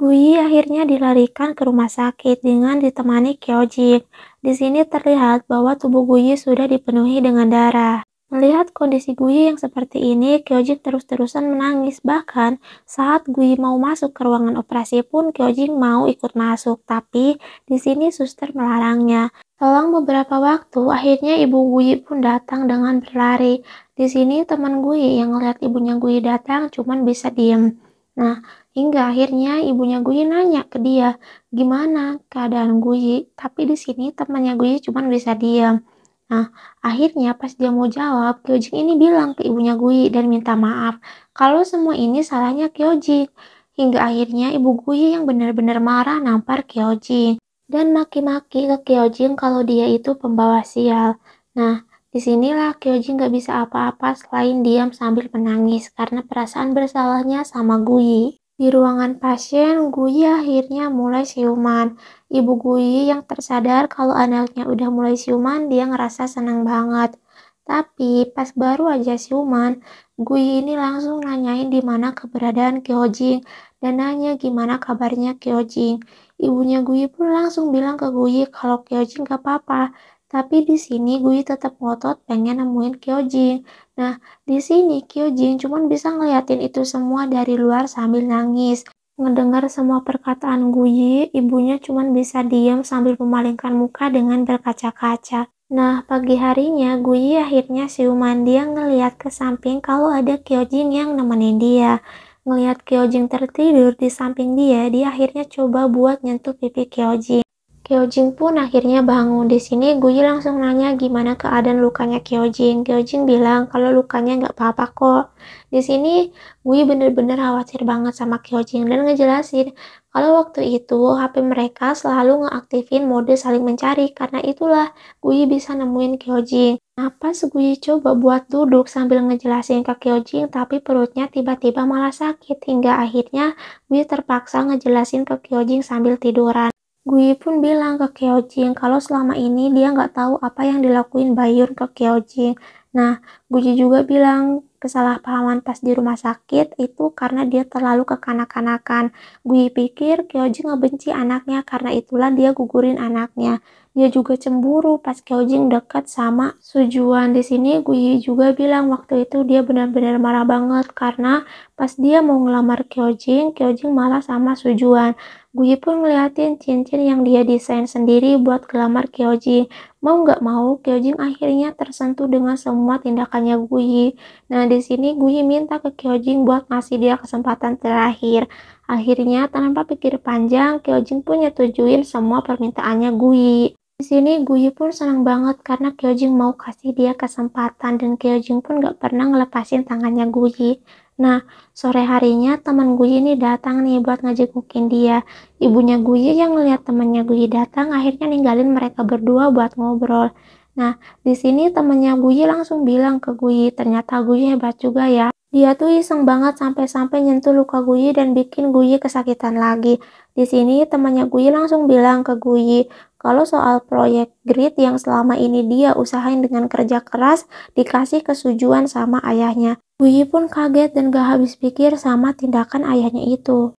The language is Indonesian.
Gui akhirnya dilarikan ke rumah sakit dengan ditemani Kyojin. Di sini terlihat bahwa tubuh Gui sudah dipenuhi dengan darah. Melihat kondisi Gui yang seperti ini, Kyojin terus-terusan menangis. Bahkan saat Gui mau masuk ke ruangan operasi pun Kyojin mau ikut masuk, tapi di sini suster melarangnya. Selang beberapa waktu, akhirnya ibu Gui pun datang dengan berlari. Di sini teman Gui yang melihat ibunya Gui datang cuman bisa diem. Nah, hingga akhirnya ibunya Guyi nanya ke dia, gimana keadaan Guyi? Tapi di sini temannya Guyi cuma bisa diam. Nah, akhirnya pas dia mau jawab, Kyojin ini bilang ke ibunya Guyi dan minta maaf kalau semua ini salahnya Kyojin. Hingga akhirnya ibu Guyi yang benar-benar marah nampar Kyojin dan maki-maki ke Kyojin kalau dia itu pembawa sial. Nah, di sinilah Kyoji nggak bisa apa-apa selain diam sambil menangis karena perasaan bersalahnya sama Guyi. Di ruangan pasien, Guyi akhirnya mulai siuman. Ibu Guyi yang tersadar kalau anaknya udah mulai siuman, dia ngerasa senang banget. Tapi pas baru aja siuman, Guyi ini langsung nanyain di mana keberadaan Kyojing dan nanya gimana kabarnya Kyojing. Ibunya Guyi pun langsung bilang ke Guyi kalau Kyojing gak apa-apa, tapi di sini Gui tetap ngotot pengen nemuin Kyojin. Nah, di sini Kyojin cuma bisa ngeliatin itu semua dari luar sambil nangis. Ngedengar semua perkataan Gui, ibunya cuma bisa diam sambil memalingkan muka dengan berkaca-kaca. Nah, pagi harinya Gui akhirnya siuman dia ngeliat ke samping kalau ada Kyojin yang nemenin dia. Ngeliat Kyojin tertidur di samping dia, dia akhirnya coba buat nyentuh pipi Kyojin. Kyojing pun akhirnya bangun. Di sini Guyi langsung nanya gimana keadaan lukanya Kyojing. Kyojing bilang kalau lukanya nggak apa-apa kok. Di sini Guyi bener-bener khawatir banget sama Kyojing dan ngejelasin kalau waktu itu HP mereka selalu ngeaktifin mode saling mencari karena itulah Guyi bisa nemuin Kyojing. Napas Guyi coba buat duduk sambil ngejelasin ke Kyojing tapi perutnya tiba-tiba malah sakit hingga akhirnya Guyi terpaksa ngejelasin ke Kyojing sambil tiduran. Gui pun bilang ke Kyojin kalau selama ini dia nggak tahu apa yang dilakuin Bayun ke Kyojin. Nah, Guji juga bilang kesalahpahaman pas di rumah sakit itu karena dia terlalu kekanak-kanakan. Gui pikir Kyojin ngebenci anaknya karena itulah dia gugurin anaknya dia juga cemburu pas Kyojin dekat sama Sujuan di sini Guyi juga bilang waktu itu dia benar-benar marah banget karena pas dia mau ngelamar Kyojin Kyojin malah sama Sujuan Guyi pun ngeliatin cincin yang dia desain sendiri buat ngelamar Kyojin. Mau nggak mau, Kyojin akhirnya tersentuh dengan semua tindakannya Guyi. Nah, di sini Guyi minta ke Kyojin buat ngasih dia kesempatan terakhir. Akhirnya, tanpa pikir panjang, Kyojin pun nyetujuin semua permintaannya Gui. Di sini Gui pun senang banget karena Kyojin mau kasih dia kesempatan dan Kyojin pun gak pernah ngelepasin tangannya Gui. Nah, sore harinya teman Gui ini datang nih buat ngejengukin dia. Ibunya Gui yang ngeliat temannya Gui datang akhirnya ninggalin mereka berdua buat ngobrol. Nah, di sini temannya Gui langsung bilang ke Gui, ternyata Gui hebat juga ya. Dia tuh iseng banget sampai-sampai nyentuh luka Guyi dan bikin Guyi kesakitan lagi. Di sini temannya Guyi langsung bilang ke Guyi kalau soal proyek grid yang selama ini dia usahain dengan kerja keras dikasih kesujuan sama ayahnya. Guyi pun kaget dan gak habis pikir sama tindakan ayahnya itu.